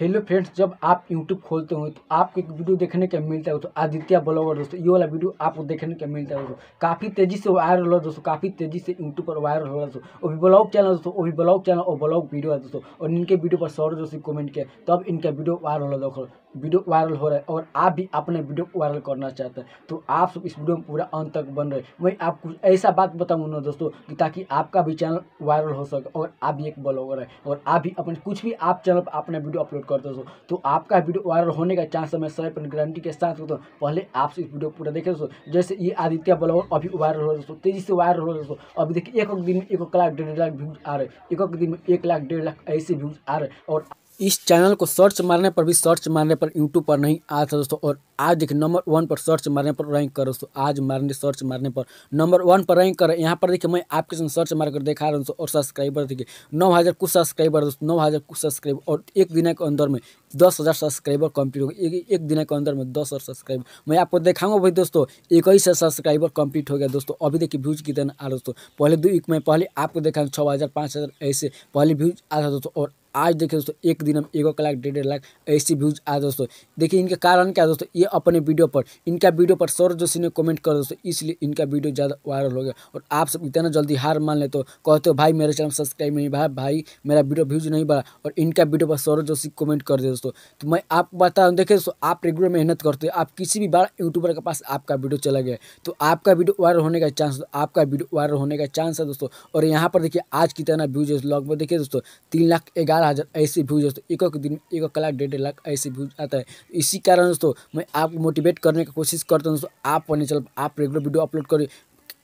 Hello friends जब आप YouTube खोलते हो तो आपको एक वीडियो देखने का मिलता है तो आदित्य ब्लॉगर दोस्तों ये वाला वीडियो आपको देखने का मिलता है तो। दोस्तों काफ़ी तेज़ी से वायरल हो रहा दोस्तों काफ़ी तेज़ी से यूट्यूब पर वायरल हो रहा दोस्तों वो भी ब्लॉग चैनल दोस्तों वो भी ब्लॉग चैनल और ब्लॉग वीडियो है दोस्तों और इनके वीडियो पर सौर दोस्तों कमेंट किया तब इनका वीडियो वायरल हो रहा दोस्तों वीडियो वायरल हो रहा है और आप भी अपने वीडियो वायरल करना चाहते हैं तो आप सब इस वीडियो में पूरा अंत तक बन रहे मैं आप कुछ ऐसा बात बताऊँ ना दोस्तों कि ताकि आपका भी चैनल वायरल हो सके और आप भी एक ब्लॉगर है और आप भी अपने कुछ भी आप चैनल पर अपना वीडियो अपलोड कर दोस्तों तो आपका वीडियो वायरल होने का चांस तो मैं सौ पर गारंटी के साथ दोस्तों पहले आप इस वीडियो पूरा देखें दोस्तों जैसे ये आदित्य ब्लॉग अभी वायरल हो दोस्तों तेजी से वायरल हो दोस्तों अभी देखिए एक दिन में एक लाख डेढ़ लाख व्यूज आ रहे एक दिन में एक लाख डेढ़ लाख ऐसे व्यूज आ रहे और इस चैनल को सर्च मारने पर भी सर्च मारने पर यूट्यूब पर नहीं आता दोस्तों और आज देखिए नंबर वन पर सर्च मारने पर रैंक कर दोस्तों आज मारने सर्च मारने पर नंबर वन पर रैंक कर यहाँ पर देखिए मैं आपके संग सर्च मार कर रहा हूँ और सब्सक्राइबर देखिए नौ हज़ार कुछ सब्सक्राइबर दोस्तों नौ हज़ार कुछ सब्सक्राइबर और एक दिन के अंदर में दस हज़ार सब्सक्राइबर कंप्लीट हो गए एक दिन के अंदर में दस हज़ार सब्सक्राइबर मैं आपको दिखाऊंगा भाई दोस्तों ही से सब्सक्राइबर कंप्लीट हो गया दोस्तों अभी देखिए व्यूज़ कितना आ रहा दोस्तों पहले दो एक मैं पहले आपको देखा छः हज़ार पाँच हज़ार ऐसे पहले व्यूज़ आ रहा दोस्तों और आज देखिए दोस्तों एक दिन में एक लाख डेढ़ डेढ़ लाख ऐसी व्यूज आ दोस्तों देखिए इनके कारण क्या दोस्तों ये अपने वीडियो पर इनका वीडियो पर सौर जोशी ने कमेंट कर दोस्तों इसलिए इनका वीडियो ज़्यादा वायरल हो गया और आप सब इतना जल्दी हार मान लेते हो कहते हो भाई मेरे चैनल सब्सक्राइब नहीं भाई भाई मेरा वीडियो व्यूज नहीं बढ़ा और इनका वीडियो पर सौर जोशी कमेंट कर दे दोस्तों तो मैं आपको बता रहा देखिए दोस्तों आप रेगुलर मेहनत करते हो आप किसी भी बार यूट्यूबर के पास आपका वीडियो चला गया तो आपका वीडियो वायरल होने का चांस आपका वीडियो वायरल होने का चांस है दोस्तों और यहाँ पर देखिए आज कितना व्यूज है ब्लॉग में देखिए दोस्तों तीन लाख ग्यारह हज़ार ऐसे व्यूज दोस्तों एक एक दिन एक एक लाख डेढ़ लाख ऐसे व्यूज आता है इसी कारण दोस्तों मैं आपको मोटिवेट करने की कोशिश करता हूँ दोस्तों आप अपने चल आप रेगुलर वीडियो अपलोड करिए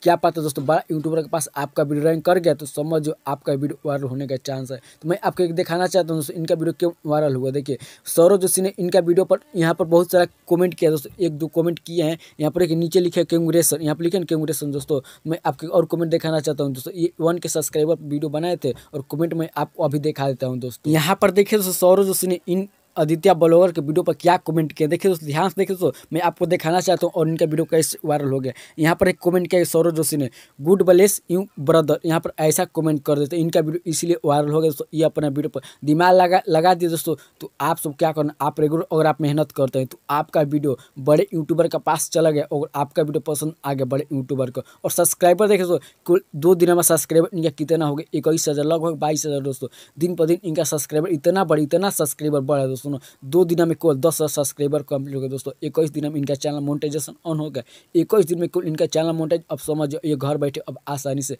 क्या पता दोस्तों बड़ा यूट्यूबर के पास आपका वीडियो रैंक कर गया तो समझो आपका वीडियो वायरल होने का चांस है तो मैं आपको एक दिखाना चाहता हूँ दोस्तों इनका वीडियो क्यों वायरल हुआ देखिए सौरभ जोशी ने इनका वीडियो पर यहाँ पर बहुत सारा कमेंट किया दोस्तों एक दो कमेंट किए हैं यहाँ पर एक नीचे लिखे कंग्रेसन यहाँ पर लिखे ना कंग्रेसन दोस्तों मैं आपके और कमेंट दिखाना चाहता हूँ दोस्तों ये वन के सब्सक्राइबर वीडियो बनाए थे और कमेंट मैं आपको अभी दिखा देता हूँ दोस्तों यहाँ पर देखिए दोस्तों सौरभ जोशी ने इन आदित्य ब्लॉगर के वीडियो पर क्या कमेंट किया देखिए दोस्तों ध्यान से देखिए दोस्तों मैं आपको दिखाना चाहता हूँ और इनका वीडियो कैसे वायरल हो गया यहाँ पर एक कमेंट किया सौरव जोशी ने गुड ब्लेस यू ब्रदर यहाँ पर ऐसा कमेंट कर देते इनका वीडियो इसलिए वायरल हो गया दोस्तों ये अपना वीडियो पर दिमाग लगा लगा दिए दोस्तों तो आप सब क्या करना आप रेगुलर अगर आप मेहनत करते हैं तो आपका वीडियो बड़े यूट्यूबर का पास चला गया और आपका वीडियो पसंद आ गया बड़े यूट्यूबर को और सब्सक्राइबर देखे दोस्तों दो दिन में सब्सक्राइबर इनका कितना हो गया इक्कीस हज़ार लगभग बाईस हज़ार दोस्तों दिन पर दिन इनका सब्सक्राइबर इतना बढ़ इतना सब्सक्राइबर बढ़ा दोस्तों दोस्तों दो दिन में कुल दस हज़ार सब्सक्राइबर कंप्लीट हो गया दोस्तों इक्कीस दिन में इनका चैनल मोनिटाइजेशन ऑन हो गया इक्कीस दिन में कुल इनका चैनल मोनिटाइज अब समझ जाओ ये घर बैठे अब आसानी से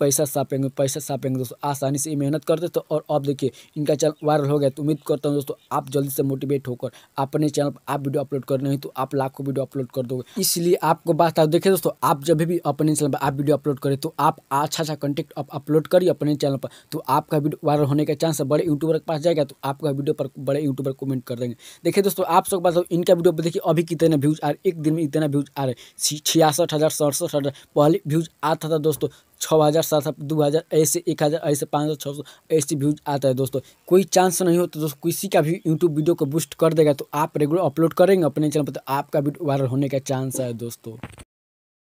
पैसा सापेंगे पैसा सापेंगे दोस्तों आसानी से मेहनत करते तो और अब देखिए इनका चैनल वायरल हो गया तो उम्मीद करता हूँ दोस्तों आप जल्दी से मोटिवेट होकर अपने चैनल पर आप वीडियो अपलोड कर नहीं तो आप लाखों वीडियो अपलोड कर दोगे इसलिए आपको बात आप देखिए दोस्तों आप जब भी अपने चैनल पर आप वीडियो अपलोड करें तो आप अच्छा अच्छा कंटेंट अपलोड करिए अपने चैनल पर तो आपका वीडियो वायरल होने का चांस बड़े यूट्यूबर के पास जाएगा तो आपका वीडियो पर बड़े यूट्यूबर कमेंट कर देंगे देखिए दोस्तों आप सब बात इनका वीडियो पर देखिए अभी कितने व्यूज़ आ रहे एक दिन में इतना व्यूज़ आ रहे छियासठ हज़ार सड़सठ हज़ार पहले व्यूज़ आता था दोस्तों छः हज़ार सात दो हज़ार ऐसे एक हज़ार ऐसे पाँच हज़ार छः सौ ऐसे व्यूज आता है दोस्तों कोई चांस नहीं होता तो दोस्तों किसी का भी यूट्यूब वीडियो को बूस्ट कर देगा तो आप रेगुलर अपलोड करेंगे अपने चैनल पर तो आपका वीडियो वायरल होने का चांस है दोस्तों